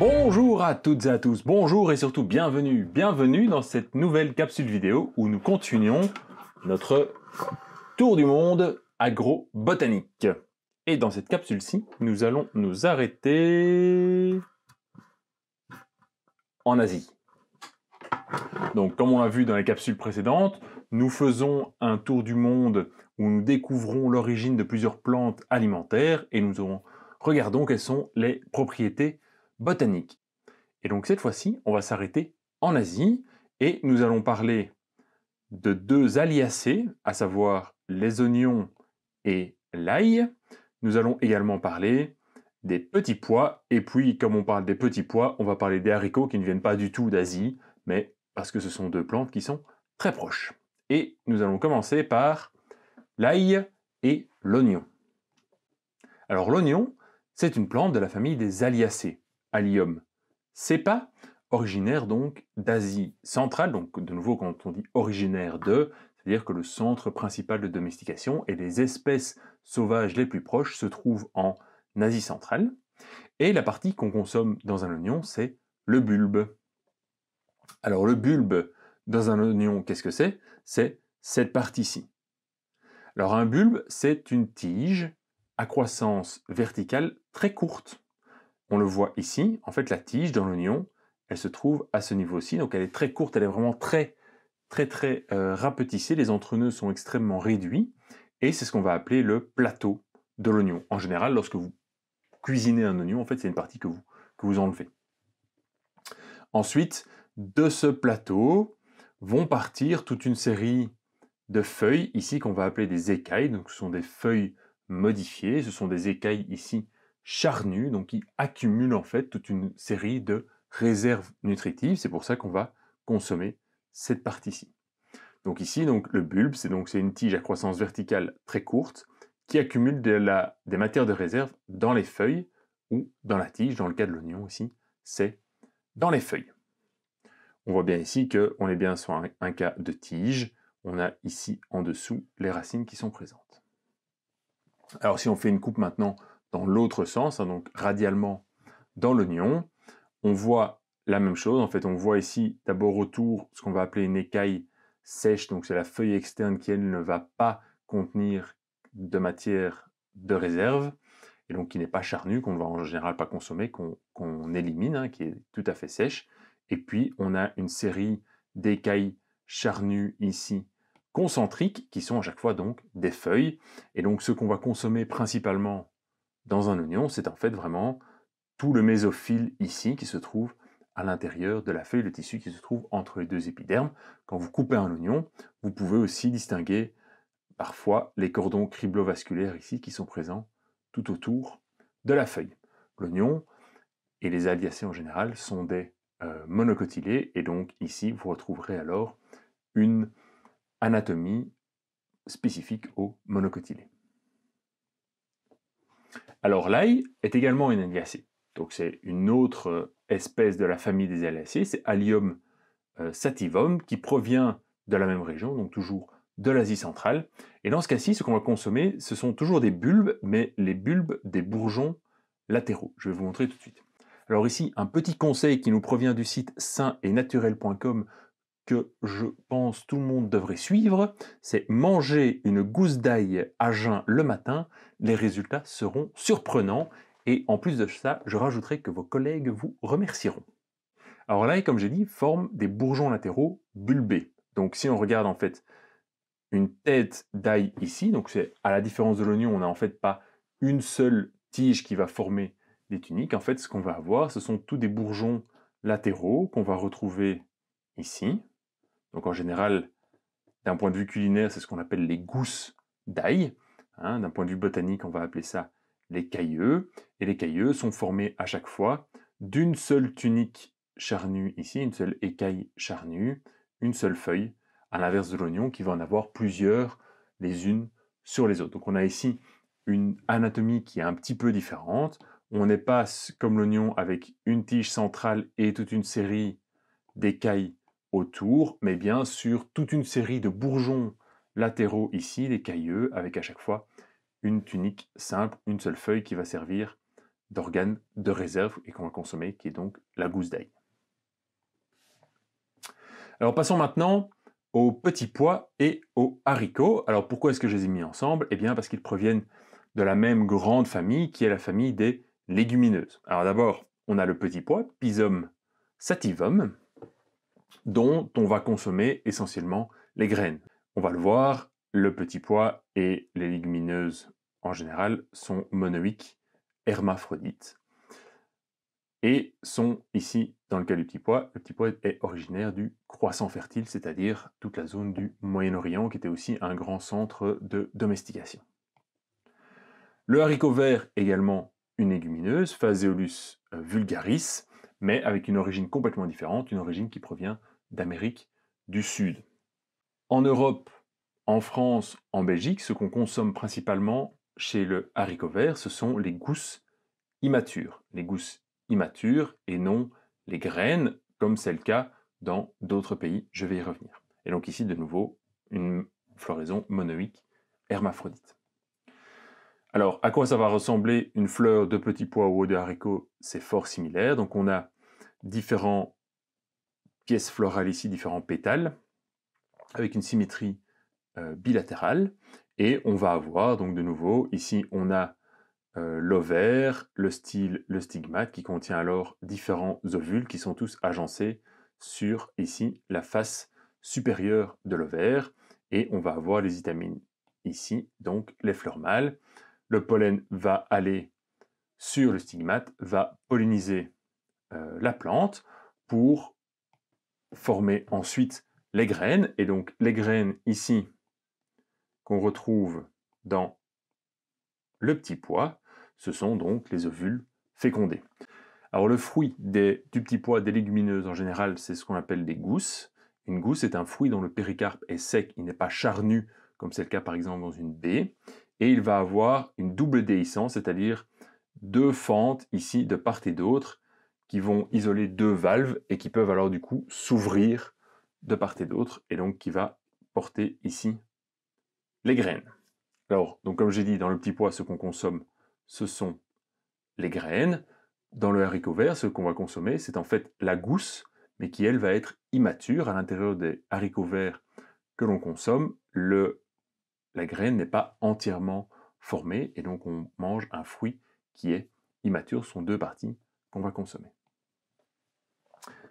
Bonjour à toutes et à tous, bonjour et surtout bienvenue, bienvenue dans cette nouvelle capsule vidéo où nous continuons notre tour du monde agro-botanique. Et dans cette capsule-ci, nous allons nous arrêter en Asie. Donc comme on l'a vu dans les capsules précédentes, nous faisons un tour du monde où nous découvrons l'origine de plusieurs plantes alimentaires et nous regardons quelles sont les propriétés botanique. Et donc cette fois-ci, on va s'arrêter en Asie et nous allons parler de deux aliacées, à savoir les oignons et l'ail. Nous allons également parler des petits pois. Et puis, comme on parle des petits pois, on va parler des haricots qui ne viennent pas du tout d'Asie, mais parce que ce sont deux plantes qui sont très proches. Et nous allons commencer par l'ail et l'oignon. Alors l'oignon, c'est une plante de la famille des aliacées allium. sepa, originaire donc d'Asie centrale, donc de nouveau quand on dit originaire de, c'est-à-dire que le centre principal de domestication et les espèces sauvages les plus proches se trouvent en Asie centrale. Et la partie qu'on consomme dans un oignon, c'est le bulbe. Alors le bulbe dans un oignon, qu'est-ce que c'est C'est cette partie-ci. Alors un bulbe, c'est une tige à croissance verticale très courte. On le voit ici, en fait la tige dans l'oignon, elle se trouve à ce niveau-ci, donc elle est très courte, elle est vraiment très très très euh, rapetissée, les entreneux sont extrêmement réduits, et c'est ce qu'on va appeler le plateau de l'oignon. En général, lorsque vous cuisinez un oignon, en fait c'est une partie que vous, que vous enlevez. Ensuite, de ce plateau vont partir toute une série de feuilles, ici qu'on va appeler des écailles, donc ce sont des feuilles modifiées, ce sont des écailles ici charnu, donc qui accumule en fait toute une série de réserves nutritives. C'est pour ça qu'on va consommer cette partie-ci. Donc ici, donc, le bulbe, c'est donc c'est une tige à croissance verticale très courte qui accumule des matières de réserve dans les feuilles ou dans la tige. Dans le cas de l'oignon aussi c'est dans les feuilles. On voit bien ici qu'on est bien sur un cas de tige. On a ici en dessous les racines qui sont présentes. Alors si on fait une coupe maintenant dans l'autre sens, hein, donc radialement dans l'oignon, on voit la même chose. En fait, on voit ici d'abord autour ce qu'on va appeler une écaille sèche, donc c'est la feuille externe qui, elle, ne va pas contenir de matière de réserve, et donc qui n'est pas charnue, qu'on ne va en général pas consommer, qu'on élimine, hein, qui est tout à fait sèche. Et puis, on a une série d'écailles charnues ici, concentriques, qui sont à chaque fois donc des feuilles. Et donc, ce qu'on va consommer principalement dans un oignon, c'est en fait vraiment tout le mésophile ici qui se trouve à l'intérieur de la feuille, le tissu qui se trouve entre les deux épidermes. Quand vous coupez un oignon, vous pouvez aussi distinguer parfois les cordons criblovasculaires ici qui sont présents tout autour de la feuille. L'oignon et les aliacées en général sont des euh, monocotylés et donc ici vous retrouverez alors une anatomie spécifique aux monocotylés. Alors l'ail est également une alliacée. Donc c'est une autre euh, espèce de la famille des alliacées, c'est Allium euh, sativum qui provient de la même région, donc toujours de l'Asie centrale. Et dans ce cas-ci, ce qu'on va consommer, ce sont toujours des bulbes, mais les bulbes des bourgeons latéraux. Je vais vous montrer tout de suite. Alors ici, un petit conseil qui nous provient du site sain naturel.com que je pense tout le monde devrait suivre, c'est manger une gousse d'ail à jeun le matin, les résultats seront surprenants et en plus de ça, je rajouterai que vos collègues vous remercieront. Alors l'ail, comme j'ai dit, forme des bourgeons latéraux bulbés. Donc si on regarde en fait une tête d'ail ici, donc c'est à la différence de l'oignon, on n'a en fait pas une seule tige qui va former des tuniques. En fait, ce qu'on va avoir, ce sont tous des bourgeons latéraux qu'on va retrouver ici, donc en général, d'un point de vue culinaire, c'est ce qu'on appelle les gousses d'ail. Hein. d'un point de vue botanique, on va appeler ça les cailleux. Et les cailleux sont formés à chaque fois d'une seule tunique charnue ici, une seule écaille charnue, une seule feuille, à l'inverse de l'oignon qui va en avoir plusieurs les unes sur les autres. Donc on a ici une anatomie qui est un petit peu différente. On n'est pas comme l'oignon avec une tige centrale et toute une série d'écailles autour, mais bien sur toute une série de bourgeons latéraux ici, des cailleux, avec à chaque fois une tunique simple, une seule feuille qui va servir d'organe de réserve et qu'on va consommer, qui est donc la gousse d'ail. Alors passons maintenant aux petits pois et aux haricots. Alors pourquoi est-ce que je les ai mis ensemble Eh bien parce qu'ils proviennent de la même grande famille qui est la famille des légumineuses. Alors d'abord, on a le petit pois, Pisum sativum, dont on va consommer essentiellement les graines. On va le voir, le petit pois et les légumineuses en général sont monoïques, hermaphrodites, et sont ici, dans le cas du petit pois, le petit pois est originaire du croissant fertile, c'est-à-dire toute la zone du Moyen-Orient, qui était aussi un grand centre de domestication. Le haricot vert également une légumineuse, Phaseolus vulgaris, mais avec une origine complètement différente, une origine qui provient d'Amérique du Sud. En Europe, en France, en Belgique, ce qu'on consomme principalement chez le haricot vert, ce sont les gousses immatures. Les gousses immatures et non les graines, comme c'est le cas dans d'autres pays. Je vais y revenir. Et donc ici, de nouveau, une floraison monoïque hermaphrodite. Alors, à quoi ça va ressembler une fleur de petits pois ou de haricots C'est fort similaire. Donc, on a différentes pièces florales ici, différents pétales, avec une symétrie euh, bilatérale. Et on va avoir, donc de nouveau, ici, on a euh, l'ovaire, le style, le stigmate, qui contient alors différents ovules qui sont tous agencés sur, ici, la face supérieure de l'ovaire. Et on va avoir les itamines ici, donc les fleurs mâles le pollen va aller sur le stigmate, va polliniser euh, la plante pour former ensuite les graines. Et donc les graines ici qu'on retrouve dans le petit pois, ce sont donc les ovules fécondés. Alors le fruit du petit pois, des légumineuses en général, c'est ce qu'on appelle des gousses. Une gousse est un fruit dont le péricarpe est sec, il n'est pas charnu, comme c'est le cas par exemple dans une baie et il va avoir une double déhiscence, c'est-à-dire deux fentes ici de part et d'autre qui vont isoler deux valves et qui peuvent alors du coup s'ouvrir de part et d'autre et donc qui va porter ici les graines. Alors, donc comme j'ai dit, dans le petit pois, ce qu'on consomme, ce sont les graines. Dans le haricot vert, ce qu'on va consommer, c'est en fait la gousse, mais qui elle va être immature. À l'intérieur des haricots verts que l'on consomme, le la graine n'est pas entièrement formée et donc on mange un fruit qui est immature, sont deux parties qu'on va consommer.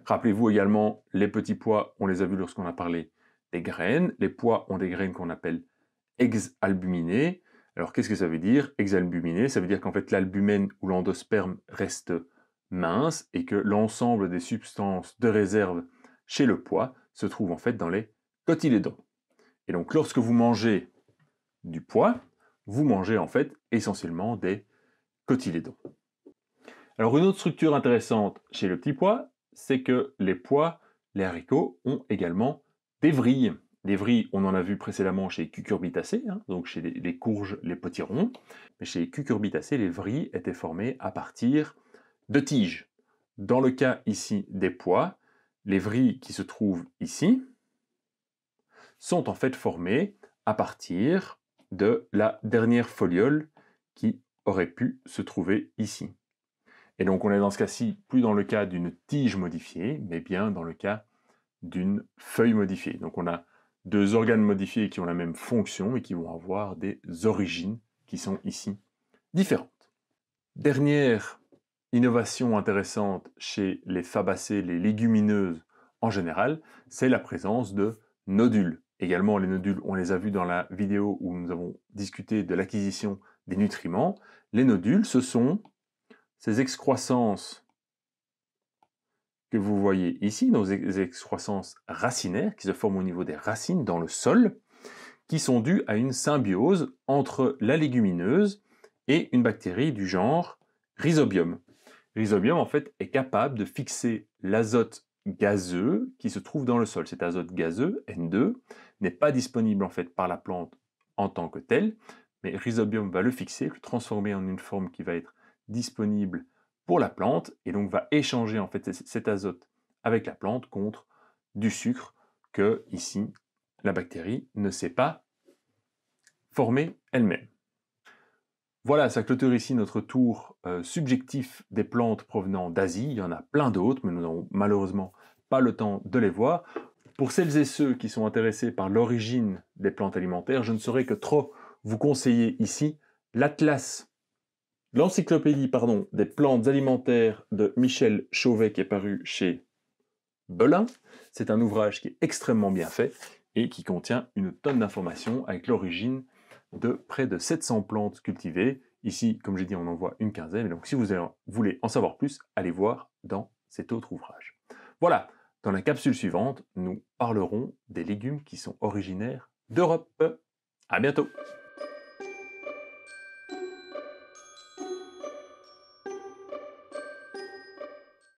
Rappelez-vous également, les petits pois, on les a vus lorsqu'on a parlé des graines. Les pois ont des graines qu'on appelle exalbuminées. Alors qu'est-ce que ça veut dire Exalbuminées, ça veut dire qu'en fait l'albumène ou l'endosperme reste mince et que l'ensemble des substances de réserve chez le pois se trouve en fait dans les cotylédons. Et donc lorsque vous mangez du poids, vous mangez en fait essentiellement des cotylédons. Alors une autre structure intéressante chez le petit pois, c'est que les pois, les haricots, ont également des vrilles. Des vrilles, on en a vu précédemment chez les cucurbitacées, hein, donc chez les, courges, les potirons. Mais chez les cucurbitacées, les vrilles étaient formées à partir de tiges. Dans le cas ici des pois, les vrilles qui se trouvent ici sont en fait formées à partir de la dernière foliole qui aurait pu se trouver ici. Et donc on est dans ce cas-ci plus dans le cas d'une tige modifiée, mais bien dans le cas d'une feuille modifiée. Donc on a deux organes modifiés qui ont la même fonction et qui vont avoir des origines qui sont ici différentes. Dernière innovation intéressante chez les fabacées, les légumineuses en général, c'est la présence de nodules. Également, les nodules, on les a vus dans la vidéo où nous avons discuté de l'acquisition des nutriments. Les nodules, ce sont ces excroissances que vous voyez ici, nos excroissances racinaires qui se forment au niveau des racines dans le sol, qui sont dues à une symbiose entre la légumineuse et une bactérie du genre Rhizobium. Rhizobium, en fait, est capable de fixer l'azote gazeux qui se trouve dans le sol. Cet azote gazeux, N2, n'est pas disponible en fait par la plante en tant que tel, mais Rhizobium va le fixer, le transformer en une forme qui va être disponible pour la plante et donc va échanger en fait cet azote avec la plante contre du sucre que ici la bactérie ne sait pas former elle-même. Voilà, ça clôture ici notre tour euh, subjectif des plantes provenant d'Asie. Il y en a plein d'autres, mais nous n'avons malheureusement pas le temps de les voir. Pour celles et ceux qui sont intéressés par l'origine des plantes alimentaires, je ne saurais que trop vous conseiller ici l'Atlas, l'encyclopédie pardon, des plantes alimentaires de Michel Chauvet qui est paru chez Belin. C'est un ouvrage qui est extrêmement bien fait et qui contient une tonne d'informations avec l'origine de près de 700 plantes cultivées. Ici, comme j'ai dit, on en voit une quinzaine. Donc si vous voulez en savoir plus, allez voir dans cet autre ouvrage. Voilà, dans la capsule suivante, nous parlerons des légumes qui sont originaires d'Europe. À bientôt